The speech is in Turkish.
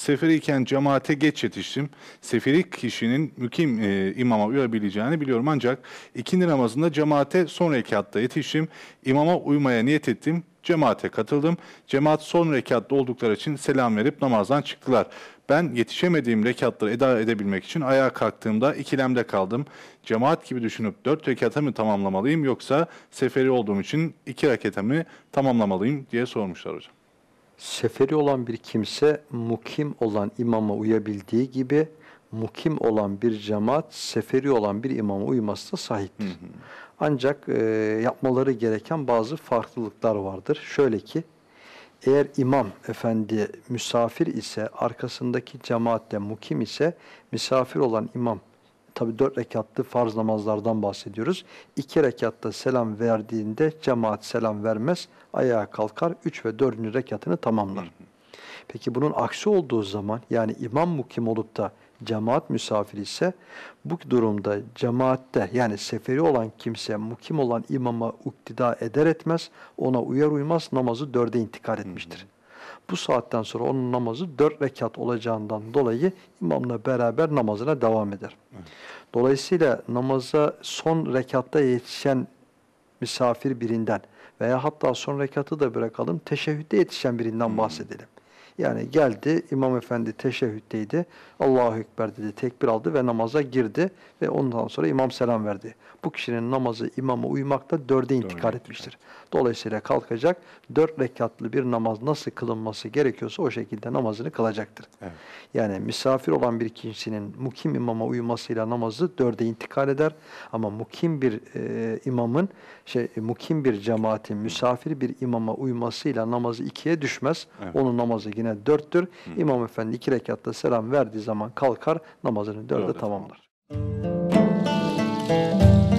Seferiyken cemaate geç yetiştim. Seferi kişinin mükim e, imama uyabileceğini biliyorum ancak ikindi namazında cemaate son rekatta yetiştim. İmama uymaya niyet ettim. Cemaate katıldım. Cemaat son rekatta oldukları için selam verip namazdan çıktılar. Ben yetişemediğim rekatları eda edebilmek için ayağa kalktığımda ikilemde kaldım. Cemaat gibi düşünüp dört rekata mı tamamlamalıyım yoksa seferi olduğum için iki rekata mı tamamlamalıyım diye sormuşlar hocam. Seferi olan bir kimse mukim olan imama uyabildiği gibi mukim olan bir cemaat seferi olan bir imama uyması da sahiptir. Hı hı. Ancak e, yapmaları gereken bazı farklılıklar vardır. Şöyle ki eğer imam efendi misafir ise arkasındaki cemaatle mukim ise misafir olan imam Tabi dört rekatlı farz namazlardan bahsediyoruz. İki rekatta selam verdiğinde cemaat selam vermez, ayağa kalkar, üç ve dördüncü rekatını tamamlar. Peki bunun aksi olduğu zaman yani imam mukim olup da cemaat misafiri ise bu durumda cemaatte yani seferi olan kimse mukim olan imama uktida eder etmez ona uyar uymaz namazı dörde intikal etmiştir. Hı hı. Bu saatten sonra onun namazı dört rekat olacağından dolayı imamla beraber namazına devam eder. Dolayısıyla namaza son rekatta yetişen misafir birinden veya hatta son rekatı da bırakalım teşehhüde yetişen birinden hmm. bahsedelim. Yani geldi imam efendi teşehhütteydi. Allahu Ekber dedi tekbir aldı ve namaza girdi ve ondan sonra imam selam verdi. Bu kişinin namazı imama uymakta dörde intikal etmiştir. Dolayısıyla kalkacak dört rekatlı bir namaz nasıl kılınması gerekiyorsa o şekilde namazını kılacaktır. Evet. Yani misafir olan bir kişinin mukim imama uymasıyla namazı dörde intikal eder. Ama mukim bir e, imamın, şey, e, mukim bir cemaatin misafir bir imama uymasıyla namazı ikiye düşmez. Evet. Onun namazı yine yine dörttür. Hı. İmam efendi iki rekatta selam verdiği zaman kalkar namazını dörde, tamamlar. tamamlar.